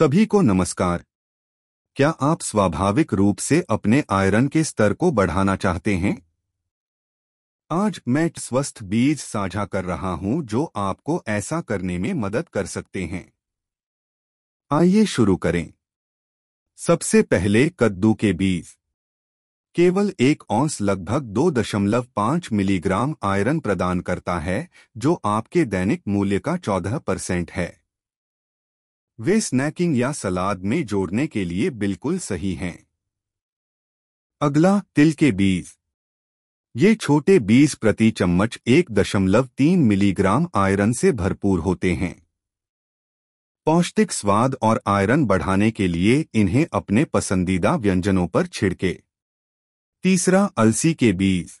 सभी को नमस्कार क्या आप स्वाभाविक रूप से अपने आयरन के स्तर को बढ़ाना चाहते हैं आज मैं स्वस्थ बीज साझा कर रहा हूं जो आपको ऐसा करने में मदद कर सकते हैं आइए शुरू करें सबसे पहले कद्दू के बीज केवल एक औंस लगभग 2.5 मिलीग्राम आयरन प्रदान करता है जो आपके दैनिक मूल्य का 14 परसेंट है वे स्नैकिंग या सलाद में जोड़ने के लिए बिल्कुल सही हैं अगला तिल के बीज ये छोटे बीज प्रति चम्मच एक दशमलव तीन मिलीग्राम आयरन से भरपूर होते हैं पौष्टिक स्वाद और आयरन बढ़ाने के लिए इन्हें अपने पसंदीदा व्यंजनों पर छिड़के तीसरा अलसी के बीज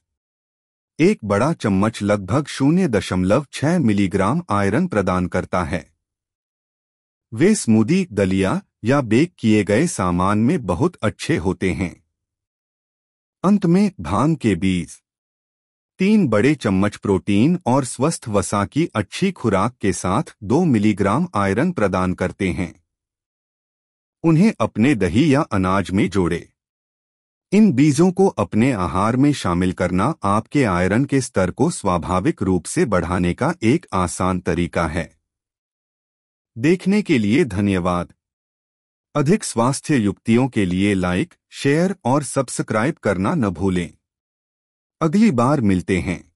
एक बड़ा चम्मच लगभग शून्य दशमलव छह मिलीग्राम आयरन प्रदान करता है वे स्मूदी दलिया या बेक किए गए सामान में बहुत अच्छे होते हैं अंत में भांग के बीज तीन बड़े चम्मच प्रोटीन और स्वस्थ वसा की अच्छी खुराक के साथ दो मिलीग्राम आयरन प्रदान करते हैं उन्हें अपने दही या अनाज में जोड़ें। इन बीजों को अपने आहार में शामिल करना आपके आयरन के स्तर को स्वाभाविक रूप से बढ़ाने का एक आसान तरीका है देखने के लिए धन्यवाद अधिक स्वास्थ्य युक्तियों के लिए लाइक शेयर और सब्सक्राइब करना न भूलें अगली बार मिलते हैं